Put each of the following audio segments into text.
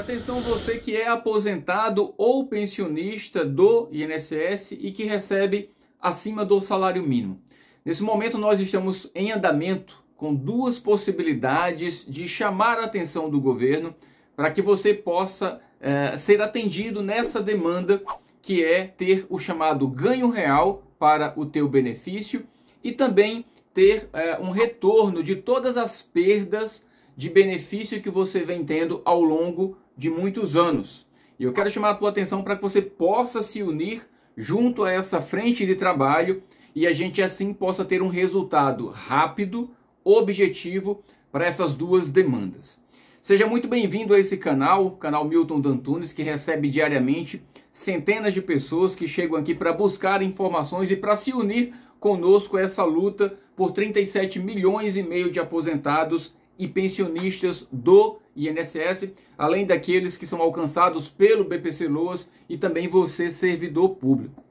atenção você que é aposentado ou pensionista do INSS e que recebe acima do salário mínimo. Nesse momento nós estamos em andamento com duas possibilidades de chamar a atenção do governo para que você possa eh, ser atendido nessa demanda que é ter o chamado ganho real para o teu benefício e também ter eh, um retorno de todas as perdas de benefício que você vem tendo ao longo de muitos anos. E eu quero chamar a tua atenção para que você possa se unir junto a essa frente de trabalho e a gente assim possa ter um resultado rápido, objetivo para essas duas demandas. Seja muito bem-vindo a esse canal, o canal Milton Dantunes, que recebe diariamente centenas de pessoas que chegam aqui para buscar informações e para se unir conosco a essa luta por 37 milhões e meio de aposentados e pensionistas do INSS, além daqueles que são alcançados pelo BPC Loas e também você servidor público.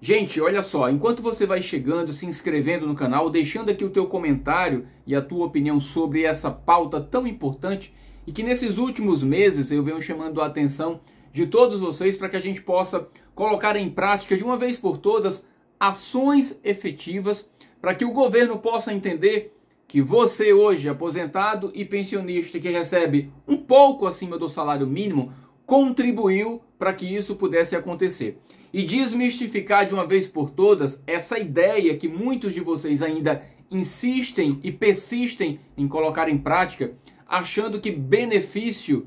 Gente, olha só, enquanto você vai chegando, se inscrevendo no canal, deixando aqui o teu comentário e a tua opinião sobre essa pauta tão importante e que nesses últimos meses eu venho chamando a atenção de todos vocês para que a gente possa colocar em prática de uma vez por todas ações efetivas para que o governo possa entender que você hoje, aposentado e pensionista que recebe um pouco acima do salário mínimo, contribuiu para que isso pudesse acontecer. E desmistificar de uma vez por todas essa ideia que muitos de vocês ainda insistem e persistem em colocar em prática, achando que benefício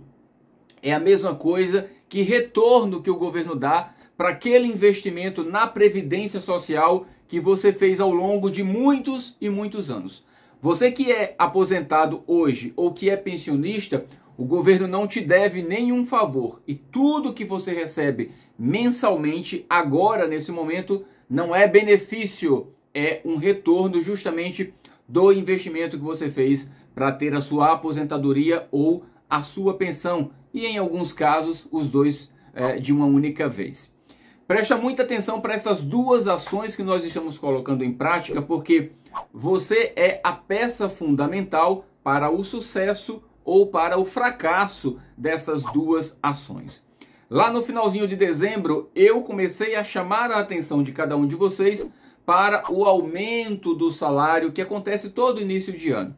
é a mesma coisa que retorno que o governo dá para aquele investimento na previdência social que você fez ao longo de muitos e muitos anos. Você que é aposentado hoje ou que é pensionista, o governo não te deve nenhum favor e tudo que você recebe mensalmente agora nesse momento não é benefício, é um retorno justamente do investimento que você fez para ter a sua aposentadoria ou a sua pensão e em alguns casos os dois é, de uma única vez. Presta muita atenção para essas duas ações que nós estamos colocando em prática porque você é a peça fundamental para o sucesso ou para o fracasso dessas duas ações. Lá no finalzinho de dezembro, eu comecei a chamar a atenção de cada um de vocês para o aumento do salário que acontece todo início de ano.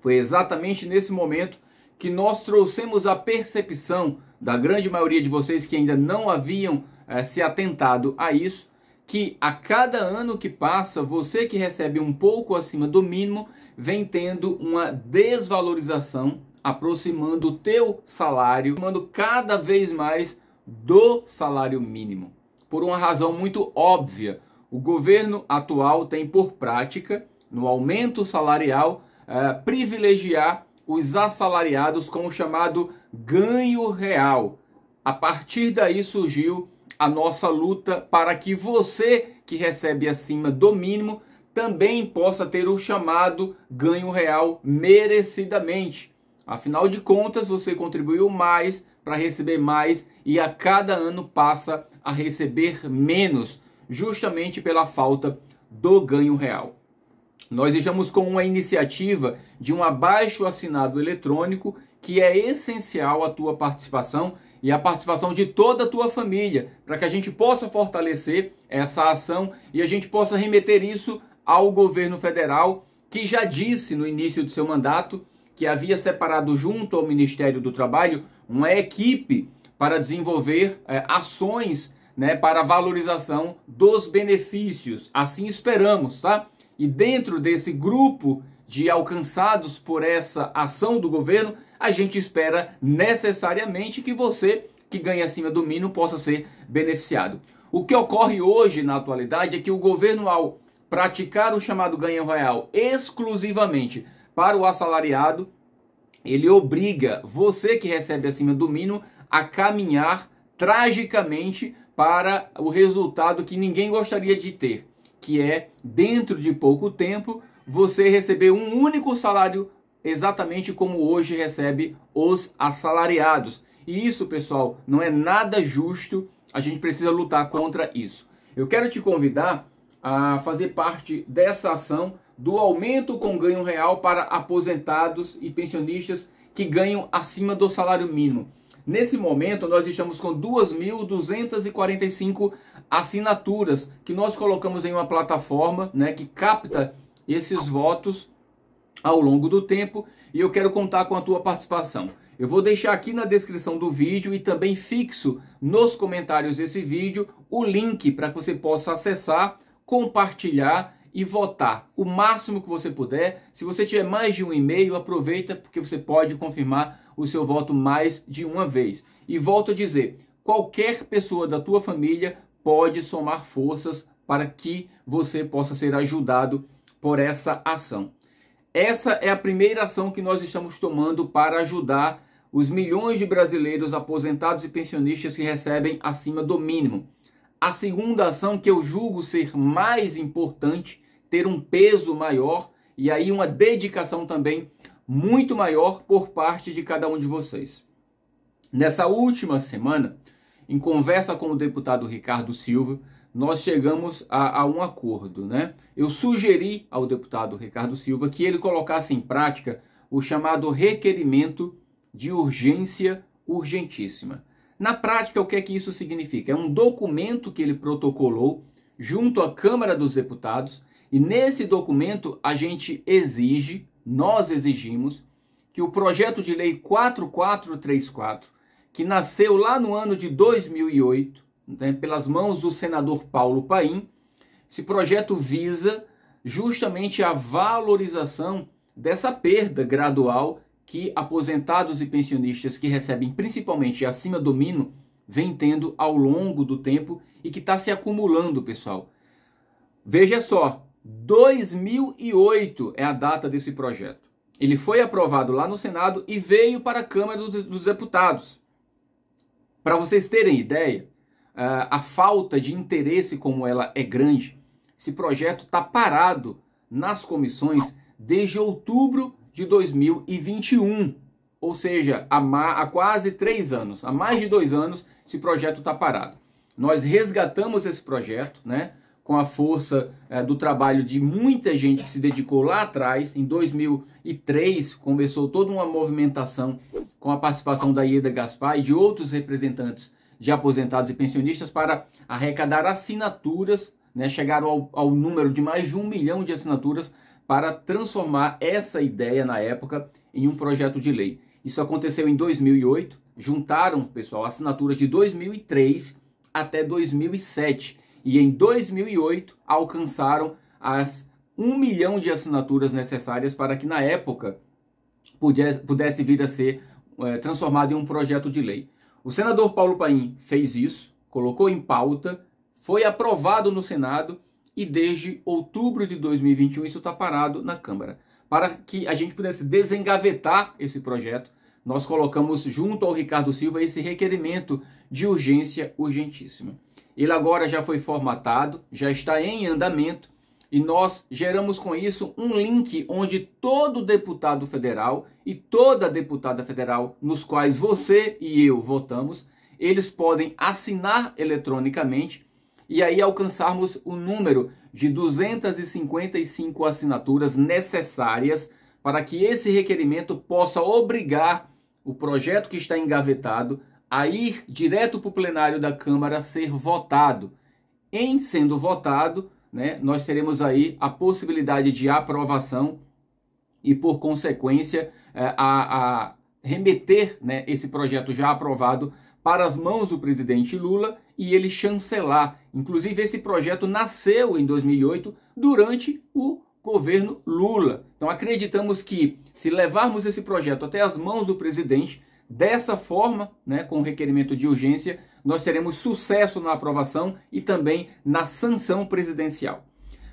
Foi exatamente nesse momento que nós trouxemos a percepção da grande maioria de vocês que ainda não haviam eh, se atentado a isso, que a cada ano que passa, você que recebe um pouco acima do mínimo, vem tendo uma desvalorização, aproximando o teu salário, aproximando cada vez mais do salário mínimo. Por uma razão muito óbvia, o governo atual tem por prática, no aumento salarial, eh, privilegiar os assalariados com o chamado ganho real. A partir daí surgiu a nossa luta para que você que recebe acima do mínimo também possa ter o chamado ganho real merecidamente. Afinal de contas, você contribuiu mais para receber mais e a cada ano passa a receber menos, justamente pela falta do ganho real. Nós estamos com uma iniciativa de um abaixo assinado eletrônico que é essencial a tua participação e a participação de toda a tua família, para que a gente possa fortalecer essa ação e a gente possa remeter isso ao governo federal, que já disse no início do seu mandato que havia separado junto ao Ministério do Trabalho uma equipe para desenvolver é, ações né, para a valorização dos benefícios. Assim esperamos, tá? E dentro desse grupo de alcançados por essa ação do governo, a gente espera necessariamente que você que ganha acima do mínimo possa ser beneficiado. O que ocorre hoje na atualidade é que o governo, ao praticar o chamado ganho real exclusivamente para o assalariado, ele obriga você que recebe acima do mínimo a caminhar tragicamente para o resultado que ninguém gostaria de ter, que é dentro de pouco tempo você receber um único salário exatamente como hoje recebe os assalariados. E isso, pessoal, não é nada justo. A gente precisa lutar contra isso. Eu quero te convidar a fazer parte dessa ação do aumento com ganho real para aposentados e pensionistas que ganham acima do salário mínimo. Nesse momento, nós estamos com 2.245 assinaturas que nós colocamos em uma plataforma né, que capta esses votos ao longo do tempo e eu quero contar com a tua participação. Eu vou deixar aqui na descrição do vídeo e também fixo nos comentários desse vídeo o link para que você possa acessar, compartilhar e votar o máximo que você puder. Se você tiver mais de um e-mail, aproveita porque você pode confirmar o seu voto mais de uma vez. E volto a dizer, qualquer pessoa da tua família pode somar forças para que você possa ser ajudado por essa ação. Essa é a primeira ação que nós estamos tomando para ajudar os milhões de brasileiros aposentados e pensionistas que recebem acima do mínimo. A segunda ação que eu julgo ser mais importante, ter um peso maior e aí uma dedicação também muito maior por parte de cada um de vocês. Nessa última semana, em conversa com o deputado Ricardo Silva, nós chegamos a, a, um acordo. Né? Eu sugeri ao deputado Ricardo Silva que ele colocasse em prática o chamado requerimento de urgência urgentíssima. Na prática, o que é que isso significa? É um documento que ele protocolou junto à Câmara dos Deputados e nesse documento a gente exige, nós exigimos, que o projeto de lei 4434, que nasceu lá no ano de 2008, né, pelas mãos do senador Paulo Paim. Esse projeto visa justamente a valorização dessa perda gradual que aposentados e pensionistas que recebem principalmente acima do mínimo vem tendo ao longo do tempo e que está se acumulando, pessoal. Veja só, 2008 é a data desse projeto. Ele foi aprovado lá no Senado e veio para a Câmara dos Deputados. Para vocês terem ideia, ah, a falta de interesse como ela é grande. Esse projeto está parado nas comissões desde outubro de 2021, ou seja, há, há quase três anos, há mais de dois anos, esse projeto está parado. Nós resgatamos esse projeto, né? com a força é, do trabalho de muita gente que se dedicou lá atrás, em 2003, começou toda uma movimentação com a participação da Ieda Gaspar e de outros representantes de aposentados e pensionistas para arrecadar assinaturas, né, chegaram ao, ao número de mais de um milhão de assinaturas para transformar essa ideia na época em um projeto de lei. Isso aconteceu em 2008, juntaram, pessoal, assinaturas de 2003 até 2007 e em 2008 alcançaram as um milhão de assinaturas necessárias para que na época pudesse, pudesse vir a ser é, transformado em um projeto de lei. O senador Paulo Paim fez isso, colocou em pauta, foi aprovado no Senado e desde outubro de 2021 isso está parado na Câmara. Para que a gente pudesse desengavetar esse projeto, nós colocamos junto ao Ricardo Silva esse requerimento de urgência urgentíssima. Ele agora já foi formatado, já está em andamento e nós geramos com isso um link onde todo deputado federal e toda deputada federal, nos quais você e eu votamos, eles podem assinar eletronicamente e aí alcançarmos o número de 255 assinaturas necessárias para que esse requerimento possa obrigar o projeto que está engavetado a ir direto para o plenário da Câmara ser votado. Em sendo votado, né, nós teremos aí a possibilidade de aprovação e, por consequência, é, a, a remeter né, esse projeto já aprovado para as mãos do presidente Lula e ele chancelar. Inclusive, esse projeto nasceu em 2008 durante o governo Lula. Então, acreditamos que, se levarmos esse projeto até as mãos do presidente, dessa forma, né, com requerimento de urgência, nós teremos sucesso na aprovação e também na sanção presidencial.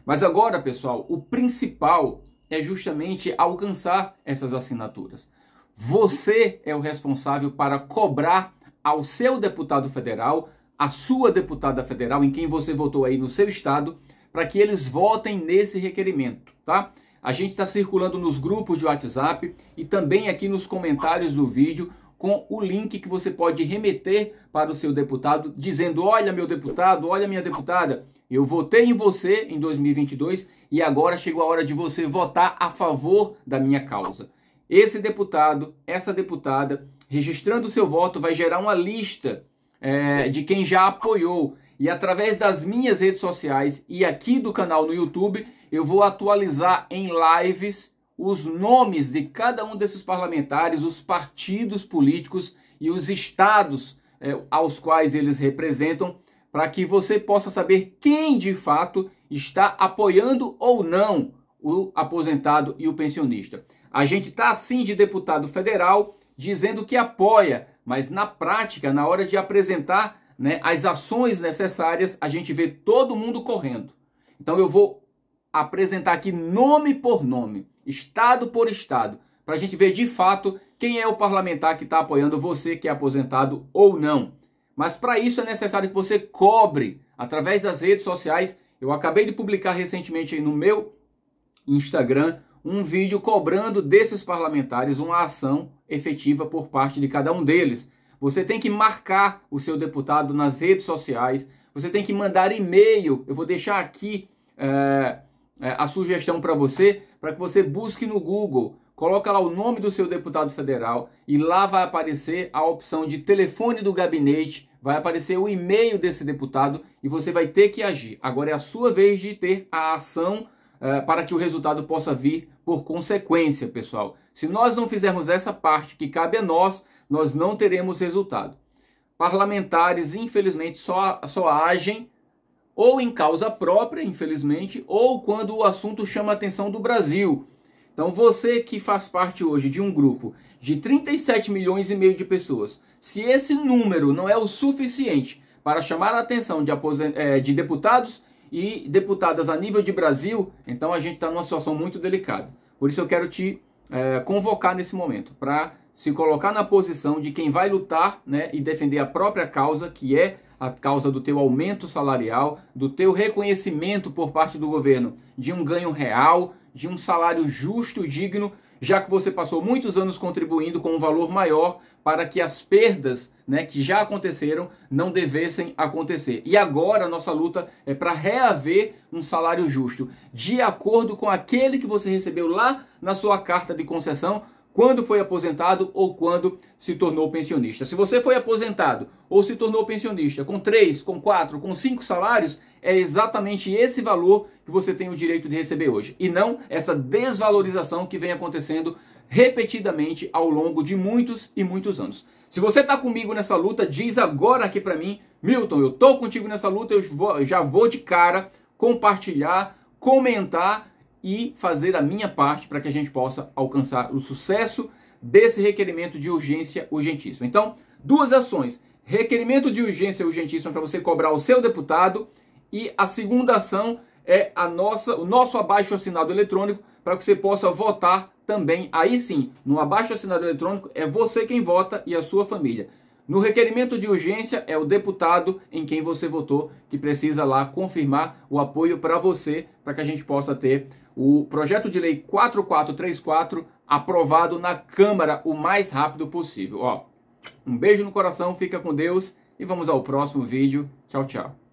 Mas agora, pessoal, o principal é justamente alcançar essas assinaturas. Você é o responsável para cobrar ao seu deputado federal, à sua deputada federal, em quem você votou aí no seu estado, para que eles votem nesse requerimento, tá? A gente está circulando nos grupos de WhatsApp e também aqui nos comentários do vídeo com o link que você pode remeter para o seu deputado, dizendo: Olha, meu deputado, olha, minha deputada, eu votei em você em 2022 e agora chegou a hora de você votar a favor da minha causa. Esse deputado, essa deputada, registrando o seu voto, vai gerar uma lista é, de quem já apoiou. E através das minhas redes sociais e aqui do canal no YouTube, eu vou atualizar em lives os nomes de cada um desses parlamentares, os partidos políticos e os estados é, aos quais eles representam, para que você possa saber quem de fato está apoiando ou não o aposentado e o pensionista. A gente está assim de deputado federal dizendo que apoia, mas na prática, na hora de apresentar né, as ações necessárias, a gente vê todo mundo correndo. Então eu vou apresentar aqui nome por nome estado por estado, para a gente ver de fato quem é o parlamentar que está apoiando você, que é aposentado ou não. Mas para isso é necessário que você cobre através das redes sociais. Eu acabei de publicar recentemente no meu Instagram um vídeo cobrando desses parlamentares uma ação efetiva por parte de cada um deles. Você tem que marcar o seu deputado nas redes sociais, você tem que mandar e-mail. Eu vou deixar aqui é, a sugestão para você, para que você busque no Google, coloca lá o nome do seu deputado federal e lá vai aparecer a opção de telefone do gabinete, vai aparecer o e-mail desse deputado e você vai ter que agir. Agora é a sua vez de ter a ação eh, para que o resultado possa vir por consequência, pessoal. Se nós não fizermos essa parte que cabe a nós, nós não teremos resultado. Parlamentares, infelizmente, só, só agem ou em causa própria, infelizmente, ou quando o assunto chama a atenção do Brasil. Então você que faz parte hoje de um grupo de 37 milhões e meio de pessoas, se esse número não é o suficiente para chamar a atenção de, é, de deputados e deputadas a nível de Brasil, então a gente está numa situação muito delicada. Por isso eu quero te é, convocar nesse momento para se colocar na posição de quem vai lutar né, e defender a própria causa, que é a causa do teu aumento salarial, do teu reconhecimento por parte do governo de um ganho real, de um salário justo e digno, já que você passou muitos anos contribuindo com um valor maior para que as perdas né, que já aconteceram não devessem acontecer. E agora a nossa luta é para reaver um salário justo, de acordo com aquele que você recebeu lá na sua carta de concessão, quando foi aposentado ou quando se tornou pensionista. Se você foi aposentado ou se tornou pensionista com 3, com 4, com 5 salários, é exatamente esse valor que você tem o direito de receber hoje. E não essa desvalorização que vem acontecendo repetidamente ao longo de muitos e muitos anos. Se você está comigo nessa luta, diz agora aqui para mim, Milton, eu estou contigo nessa luta, eu já vou de cara compartilhar, comentar e fazer a minha parte para que a gente possa alcançar o sucesso desse requerimento de urgência urgentíssima. Então, duas ações: requerimento de urgência urgentíssima para você cobrar o seu deputado e a segunda ação é a nossa, o nosso abaixo assinado eletrônico para que você possa votar também. Aí sim, no abaixo assinado eletrônico é você quem vota e a sua família. No requerimento de urgência é o deputado em quem você votou que precisa lá confirmar o apoio para você para que a gente possa ter o projeto de lei 4434 aprovado na Câmara o mais rápido possível. Ó, um beijo no coração, fica com Deus e vamos ao próximo vídeo. Tchau, tchau.